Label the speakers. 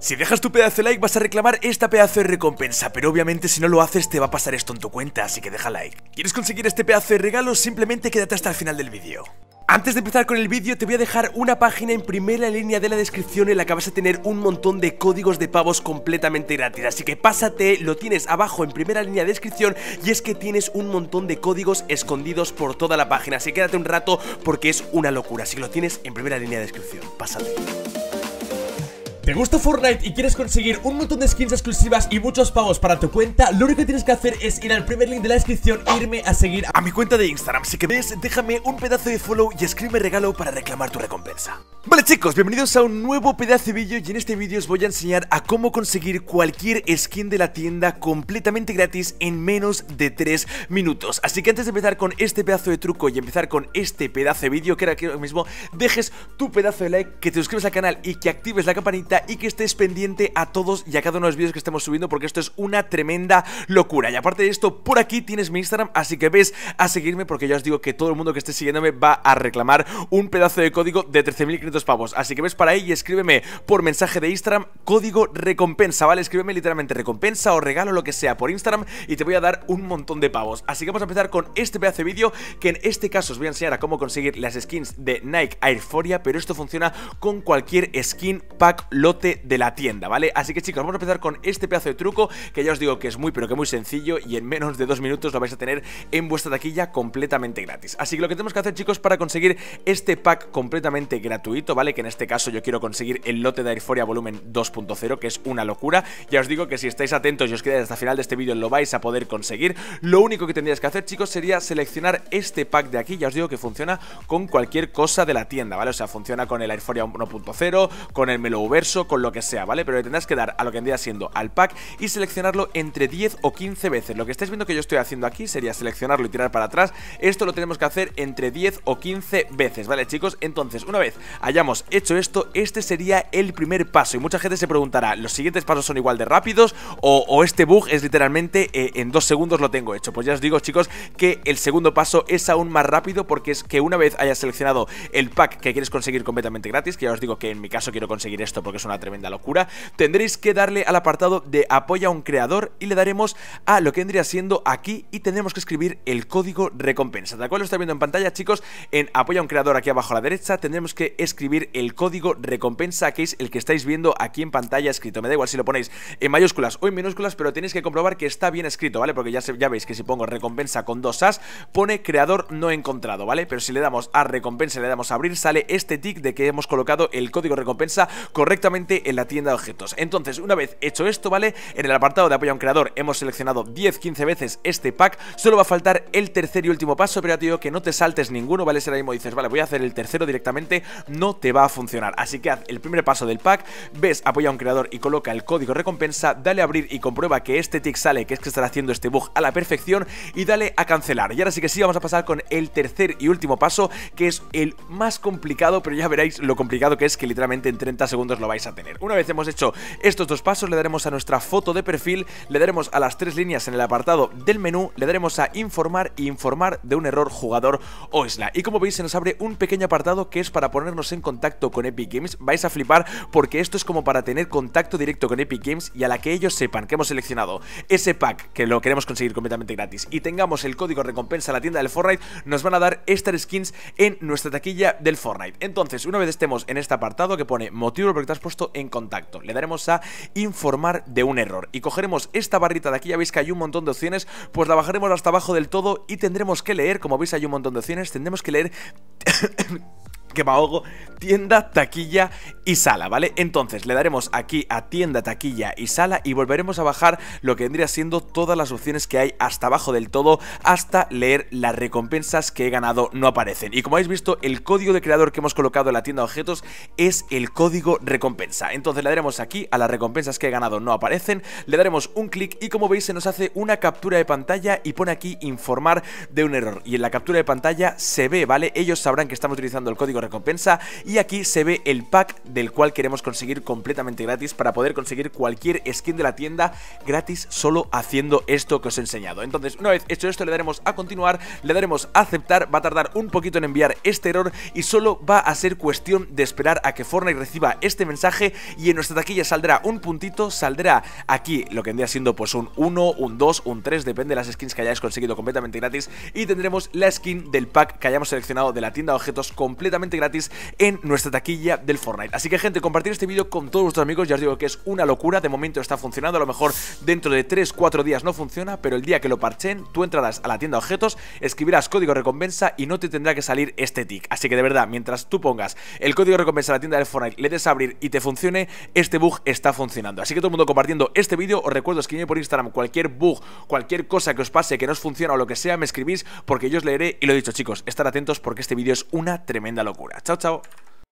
Speaker 1: Si dejas tu pedazo de like vas a reclamar esta pedazo de recompensa, pero obviamente si no lo haces te va a pasar esto en tu cuenta, así que deja like. ¿Quieres conseguir este pedazo de regalo? Simplemente quédate hasta el final del vídeo. Antes de empezar con el vídeo te voy a dejar una página en primera línea de la descripción en la que vas a tener un montón de códigos de pavos completamente gratis, así que pásate, lo tienes abajo en primera línea de descripción y es que tienes un montón de códigos escondidos por toda la página, así que quédate un rato porque es una locura, así que lo tienes en primera línea de descripción, pásate. ¿Te gusta Fortnite y quieres conseguir un montón de skins exclusivas y muchos pagos para tu cuenta? Lo único que tienes que hacer es ir al primer link de la descripción e irme a seguir a mi cuenta de Instagram. Si que ves, déjame un pedazo de follow y escribe regalo para reclamar tu recompensa. Vale chicos, bienvenidos a un nuevo pedazo de vídeo y en este vídeo os voy a enseñar a cómo conseguir cualquier skin de la tienda completamente gratis en menos de 3 minutos. Así que antes de empezar con este pedazo de truco y empezar con este pedazo de vídeo, que era lo mismo dejes tu pedazo de like, que te suscribas al canal y que actives la campanita y que estés pendiente a todos y a cada uno de los vídeos que estemos subiendo porque esto es una tremenda locura. Y aparte de esto, por aquí tienes mi Instagram, así que ves a seguirme porque ya os digo que todo el mundo que esté siguiéndome va a reclamar un pedazo de código de 13.500 pavos. Así que ves para ahí y escríbeme por mensaje de Instagram código recompensa, ¿vale? Escríbeme literalmente recompensa o regalo, lo que sea, por Instagram y te voy a dar un montón de pavos. Así que vamos a empezar con este pedazo de vídeo que en este caso os voy a enseñar a cómo conseguir las skins de Nike Foria pero esto funciona con cualquier skin pack lote de la tienda, ¿vale? Así que chicos, vamos a empezar con este pedazo de truco que ya os digo que es muy pero que muy sencillo y en menos de dos minutos lo vais a tener en vuestra taquilla completamente gratis. Así que lo que tenemos que hacer chicos para conseguir este pack completamente gratuito, ¿vale? Que en este caso yo quiero conseguir el lote de Airforia volumen 2.0 que es una locura. Ya os digo que si estáis atentos y os quedáis hasta el final de este vídeo lo vais a poder conseguir. Lo único que tendríais que hacer chicos sería seleccionar este pack de aquí, ya os digo que funciona con cualquier cosa de la tienda, ¿vale? O sea, funciona con el Airforia 1.0, con el Meloverse con lo que sea, ¿vale? Pero le tendrás que dar a lo que vendría siendo al pack y seleccionarlo entre 10 o 15 veces. Lo que estáis viendo que yo estoy haciendo aquí sería seleccionarlo y tirar para atrás. Esto lo tenemos que hacer entre 10 o 15 veces, ¿vale, chicos? Entonces, una vez hayamos hecho esto, este sería el primer paso. Y mucha gente se preguntará, ¿los siguientes pasos son igual de rápidos? ¿O, este bug es literalmente eh, en dos segundos lo tengo hecho? Pues ya os digo, chicos, que el segundo paso es aún más rápido porque es que una vez hayas seleccionado el pack que quieres conseguir completamente gratis, que ya os digo que en mi caso quiero conseguir esto porque es una tremenda locura, tendréis que darle al apartado de apoya a un creador y le daremos a lo que vendría siendo aquí y tendremos que escribir el código recompensa. ¿de acuerdo? lo está viendo en pantalla, chicos, en apoya a un creador aquí abajo a la derecha tendremos que escribir el código recompensa, que es el que estáis viendo aquí en pantalla escrito. Me da igual si lo ponéis en mayúsculas o en minúsculas, pero tenéis que comprobar que está bien escrito, ¿vale? Porque ya, ya veis que si pongo recompensa con dos as, pone creador no encontrado, ¿vale? Pero si le damos a recompensa y le damos a abrir, sale este tick de que hemos colocado el código recompensa correctamente en la tienda de objetos. Entonces, una vez hecho esto, ¿vale? En el apartado de apoyo a un creador hemos seleccionado 10-15 veces este pack. Solo va a faltar el tercer y último paso, pero que no te saltes ninguno, ¿vale? Si ahora mismo dices, vale, voy a hacer el tercero directamente, no te va a funcionar. Así que haz el primer paso del pack, ves, apoya a un creador y coloca el código recompensa, dale a abrir y comprueba que este tick sale, que es que estará haciendo este bug a la perfección y dale a cancelar. Y ahora sí que sí, vamos a pasar con el tercer y último paso, que es el más complicado, pero ya veréis lo complicado que es que literalmente en 30 segundos lo vais a tener. Una vez hemos hecho estos dos pasos, le daremos a nuestra foto de perfil, le daremos a las tres líneas en el apartado del menú, le daremos a informar y informar de un error jugador o isla. Y como veis se nos abre un pequeño apartado que es para ponernos en contacto con Epic Games. Vais a flipar porque esto es como para tener contacto directo con Epic Games y a la que ellos sepan que hemos seleccionado ese pack que lo queremos conseguir completamente gratis y tengamos el código recompensa a la tienda del Fortnite, nos van a dar estas skins en nuestra taquilla del Fortnite. Entonces, una vez estemos en este apartado que pone motivo porque estás en contacto. Le daremos a informar de un error y cogeremos esta barrita de aquí, ya veis que hay un montón de opciones, pues la bajaremos hasta abajo del todo y tendremos que leer, como veis hay un montón de opciones, tendremos que leer que me ahogo, tienda, taquilla y sala, ¿vale? Entonces le daremos aquí a tienda, taquilla y sala y volveremos a bajar lo que vendría siendo todas las opciones que hay hasta abajo del todo hasta leer las recompensas que he ganado no aparecen. Y como habéis visto, el código de creador que hemos colocado en la tienda de objetos es el código recompensa. Entonces le daremos aquí a las recompensas que he ganado no aparecen, le daremos un clic y como veis se nos hace una captura de pantalla y pone aquí informar de un error. Y en la captura de pantalla se ve, ¿vale? Ellos sabrán que estamos utilizando el código recompensa y aquí se ve el pack del cual queremos conseguir completamente gratis para poder conseguir cualquier skin de la tienda gratis solo haciendo esto que os he enseñado. Entonces, una vez hecho esto, le daremos a continuar, le daremos a aceptar, va a tardar un poquito en enviar este error y solo va a ser cuestión de esperar a que Fortnite reciba este mensaje y en nuestra taquilla saldrá un puntito, saldrá aquí lo que vendría siendo pues un 1, un 2, un 3, depende de las skins que hayáis conseguido completamente gratis y tendremos la skin del pack que hayamos seleccionado de la tienda de objetos completamente gratis en nuestra taquilla del Fortnite. Así que gente, compartir este vídeo con todos vuestros amigos, ya os digo que es una locura, de momento está funcionando, a lo mejor dentro de 3-4 días no funciona, pero el día que lo parchen, tú entrarás a la tienda objetos, escribirás código recompensa y no te tendrá que salir este tick. Así que de verdad, mientras tú pongas el código recompensa a la tienda del Fortnite, le des a abrir y te funcione, este bug está funcionando. Así que todo el mundo compartiendo este vídeo, os recuerdo escribirme por Instagram cualquier bug, cualquier cosa que os pase que no os funcione o lo que sea, me escribís porque yo os leeré y lo he dicho chicos, estar atentos porque este vídeo es una tremenda locura locura. Chao, chao.